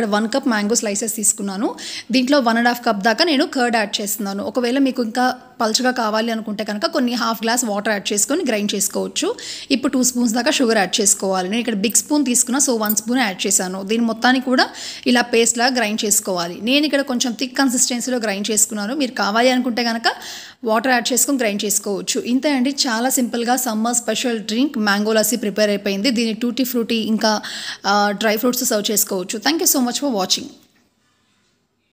ఇక్కడ one cup mango slices తీసుకున్నాను దీంట్లో వన్ అండ్ హాఫ్ కప్ దాకా నేను కర్డ్ యాడ్ చేస్తున్నాను ఒకవేళ మీకు ఇంకా పలుచగా కావాలి అనుకుంటే కనుక కొన్ని హాఫ్ గ్లాస్ వాటర్ యాడ్ చేసుకొని గ్రైండ్ చేసుకోవచ్చు ఇప్పుడు టూ స్పూన్స్ దాకా షుగర్ యాడ్ చేసుకోవాలి నేను ఇక్కడ బిగ్ స్పూన్ తీసుకున్నా సో వన్ స్పూన్ యాడ్ చేశాను దీని మొత్తాన్ని కూడా ఇలా పేస్ట్లా గ్రైండ్ చేసుకోవాలి నేను ఇక్కడ కొంచెం థిక్ కన్సిస్టెన్సీలో గ్రైండ్ చేసుకున్నాను మీరు కావాలి అనుకుంటే కనుక వాటర్ యాడ్ చేసుకొని గ్రైండ్ చేసుకోవచ్చు ఇంతే అండి చాలా సింపుల్గా summer special drink mango lassi prepare అయిపోయింది దీన్ని టూటీ ఫ్రూటీ ఇంకా డ్రై ఫ్రూట్స్ సర్వ్ చేసుకోవచ్చు thank you so much for watching